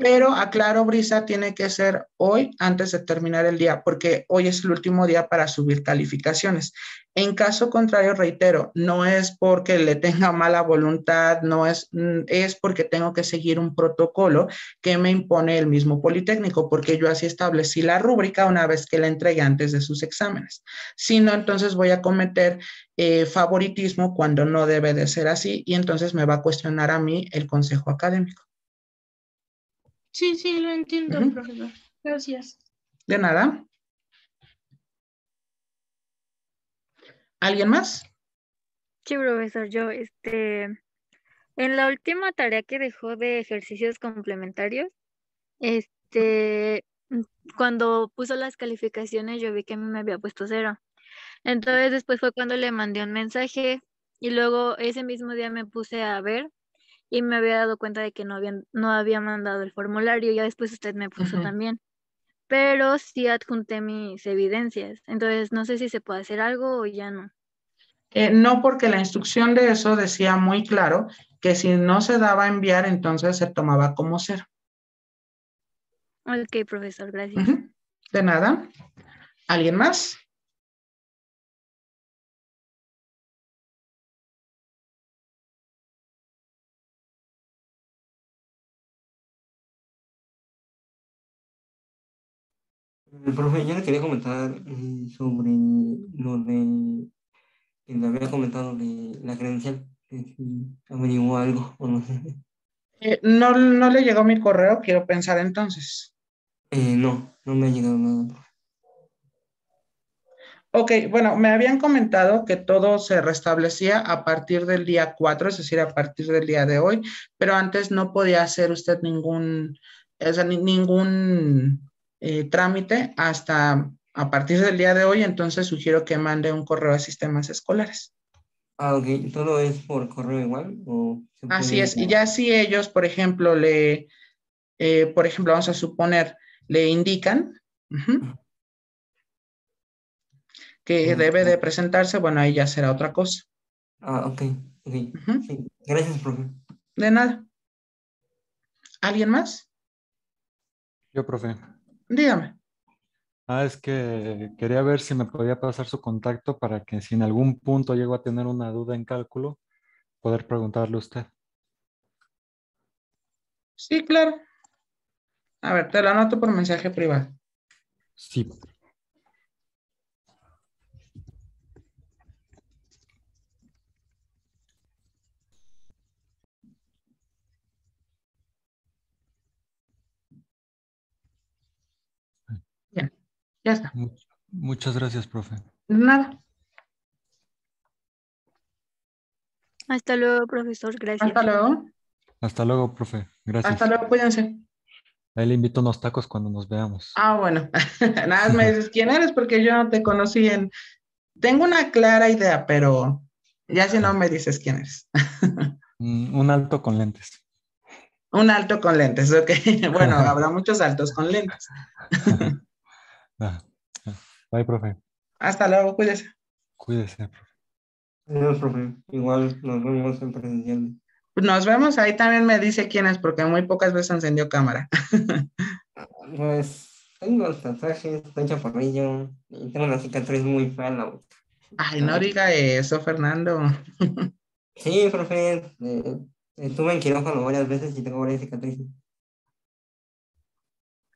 Pero aclaro, ah, Brisa, tiene que ser hoy antes de terminar el día, porque hoy es el último día para subir calificaciones. En caso contrario, reitero, no es porque le tenga mala voluntad, no es, mm, es porque tengo que seguir un protocolo que me impone el mismo Politécnico, porque yo así establecí la rúbrica una vez que la entregué antes de sus exámenes. Si no, entonces voy a cometer eh, favoritismo cuando no debe de ser así y entonces me va a cuestionar a mí el consejo académico. Sí, sí, lo entiendo, profesor. Gracias. De nada. ¿Alguien más? Sí, profesor, yo, este, en la última tarea que dejó de ejercicios complementarios, este, cuando puso las calificaciones, yo vi que a mí me había puesto cero. Entonces, después fue cuando le mandé un mensaje y luego ese mismo día me puse a ver y me había dado cuenta de que no, habían, no había mandado el formulario, ya después usted me puso también, pero sí adjunté mis evidencias, entonces no sé si se puede hacer algo o ya no. Eh, no, porque la instrucción de eso decía muy claro que si no se daba a enviar, entonces se tomaba como cero. Ok, profesor, gracias. De nada. ¿Alguien más? Profe, yo le quería comentar eh, sobre lo de que le había comentado de la credencial, que si algo eh, no no, le llegó mi correo, quiero pensar entonces. Eh, no, no me ha llegado nada, Ok, bueno, me habían comentado que todo se restablecía a partir del día 4, es decir, a partir del día de hoy, pero antes no podía hacer usted ningún, ningún eh, trámite hasta a partir del día de hoy, entonces sugiero que mande un correo a sistemas escolares. Ah, ok. ¿Todo es por correo igual? Así es. Y ya si ellos, por ejemplo, le, eh, por ejemplo, vamos a suponer, le indican que debe de presentarse, bueno, ahí ya será otra cosa. Ah, ok. okay. Gracias, profe. De nada. ¿Alguien más? Yo, profe. Dígame. Ah, es que quería ver si me podía pasar su contacto para que si en algún punto llego a tener una duda en cálculo, poder preguntarle a usted. Sí, claro. A ver, te lo anoto por mensaje privado. Sí. Muchas gracias, profe. Nada. Hasta luego, profesor. Gracias. Hasta luego. Hasta luego, profe. Gracias. Hasta luego, cuídense. Ahí le invito unos tacos cuando nos veamos. Ah, bueno. Nada más me dices quién eres porque yo no te conocí en... Tengo una clara idea, pero ya si no me dices quién eres. Mm, un alto con lentes. Un alto con lentes, ok. Bueno, habrá muchos altos con lentes. Ah, Bye, profe. Hasta luego, cuídese. Cuídese, profe. Adiós, profe. Igual nos vemos en presencial. Nos vemos, ahí también me dice quién es, porque muy pocas veces encendió cámara. pues tengo el tatuajes, tengo chaparrillo, y tengo una cicatriz muy fea en la boca. Ay, no diga eso, Fernando. sí, profe, eh, estuve en quirófano varias veces y tengo varias cicatrices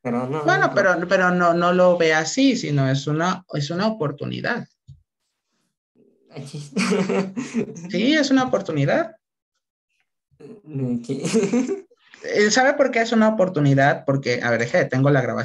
bueno, pero, pero no, no lo ve así, sino es una, es una oportunidad. Sí, es una oportunidad. Eh, ¿Sabe por qué es una oportunidad? Porque, a ver, tengo la grabación.